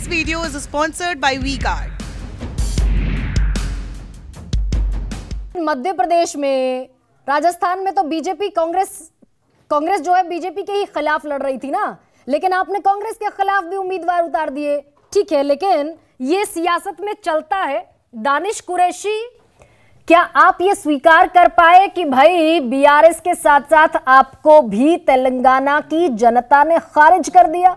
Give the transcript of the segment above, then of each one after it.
This video is sponsored by WeGuard. मध्य प्रदेश में राजस्थान में तो बीजेपी कांग्रेस कांग्रेस जो है बीजेपी के ही खिलाफ लड़ रही थी ना लेकिन आपने कांग्रेस के खिलाफ भी उम्मीदवार उतार दिए ठीक है लेकिन ये सियासत में चलता है दानिश कुरैशी क्या आप ये स्वीकार कर पाए कि भाई बीआरएस के साथ साथ आपको भी तेलंगाना की जनता ने खारिज कर दिया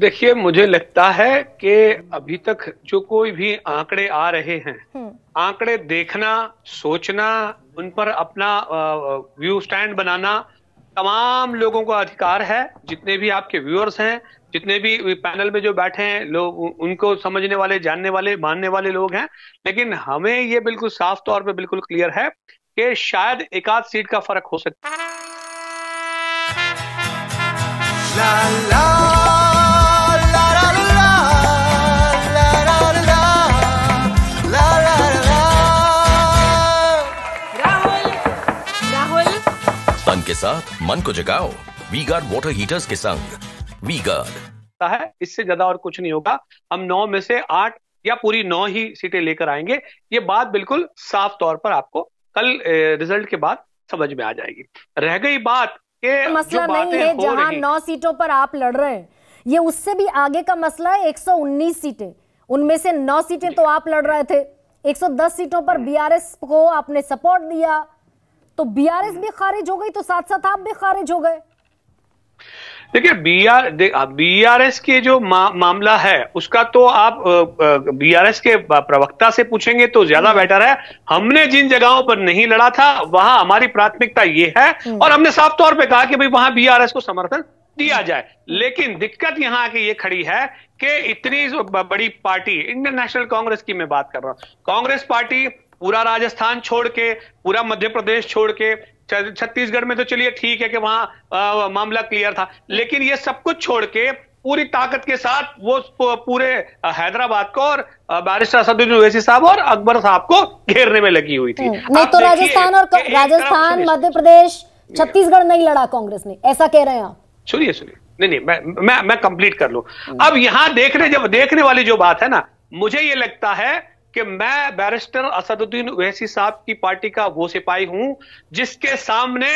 देखिए मुझे लगता है कि अभी तक जो कोई भी आंकड़े आ रहे हैं हम्म। आंकड़े देखना सोचना उन पर अपना व्यू स्टैंड बनाना तमाम लोगों का अधिकार है जितने भी आपके व्यूअर्स हैं जितने भी पैनल में जो बैठे हैं लोग उनको समझने वाले जानने वाले मानने वाले लोग हैं लेकिन हमें ये बिल्कुल साफ तौर पे बिल्कुल क्लियर है कि शायद एकाध सीट का फर्क हो सकता है धूम के साथ मन को जगाओ वी गार्ड वॉटर हीटर्स के संग वी गार्ड है इससे ज्यादा और कुछ नहीं होगा हम नौ में से आठ या पूरी नौ ही सीटें लेकर आएंगे ये बात बिल्कुल साफ तौर पर आपको कल रिजल्ट के बाद समझ में आ जाएगी रह गई बात के मसला जो नहीं है जहां नौ सीटों पर आप लड़ रहे हैं ये उससे भी आगे का मसला है 119 सीटें उनमें से नौ सीटें तो आप लड़ रहे थे 110 सीटों पर बीआरएस हम्म। को आपने सपोर्ट दिया तो बीआरएस भी खारिज हो गई तो साथ साथ आप भी खारिज हो गए देखिए बीआर बीआरएस हाँ, के जो मा, मामला है उसका तो आप बीआरएस के प्रवक्ता से पूछेंगे तो ज्यादा हम्म। बेटर है हमने जिन जगहों पर नहीं लड़ा था वहां हमारी प्राथमिकता ये है हम्म। और हमने साफ तौर पे कहा कि भाई वहां बीआरएस को समर्थन दिया हम्म। जाए लेकिन दिक्कत यहां आके ये खड़ी है कि इतनी बड़ी पार्टी इंडियन नेशनल कांग्रेस की मैं बात कर रहा हूं कांग्रेस पार्टी पूरा राजस्थान छोड़ के पूरा मध्य प्रदेश छोड़ के छत्तीसगढ़ में तो चलिए ठीक है कि वहां मामला क्लियर था लेकिन ये सब कुछ छोड़ के पूरी ताकत के साथ वो पूरे हैदराबाद को और बारिश असदुद्दीन ओवैसी साहब और अकबर साहब को घेरने में लगी हुई थी हम्म, नहीं तो राजस्थान और राजस्थान मध्य प्रदेश छत्तीसगढ़ नहीं लड़ा कांग्रेस ने ऐसा कह रहे हैं आप सुनिए सुनिए नहीं नहीं मैं मैं मैं कंप्लीट कर लू हम्म। अब यहां देखने जब देखने वाली जो बात है ना मुझे ये लगता है कि मैं बैरिस्टर असदुद्दीन ओवैसी साहब की पार्टी का वो सिपाही हूं जिसके सामने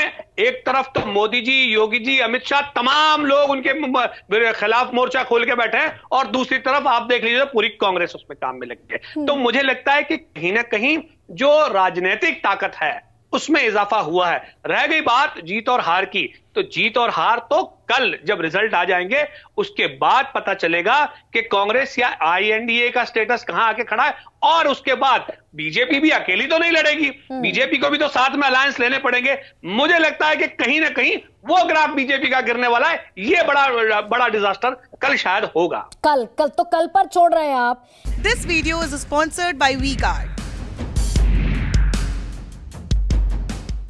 एक तरफ तो मोदी जी योगी जी अमित शाह तमाम लोग उनके खिलाफ मोर्चा खोल के बैठे हैं और दूसरी तरफ आप देख लीजिए तो पूरी कांग्रेस उसमें काम में लगी है हम्म। तो मुझे लगता है कि कहीं ना कहीं जो राजनीतिक ताकत है उसमें इजाफा हुआ है रह गई बात जीत और हार की तो जीत और हार तो कल जब रिजल्ट आ जाएंगे उसके बाद पता चलेगा कि कांग्रेस या आईएनडीए का स्टेटस कहां आके खड़ा है और उसके बाद बीजेपी भी अकेली तो नहीं लड़ेगी हम्म। बीजेपी को भी तो साथ में अलायंस लेने पड़ेंगे मुझे लगता है कि कहीं ना कहीं वो ग्राफ बीजेपी का गिरने वाला है ये बड़ा बड़ा डिजास्टर कल शायद होगा कल कल तो कल पर छोड़ रहे हैं आप this video is sponsored by V card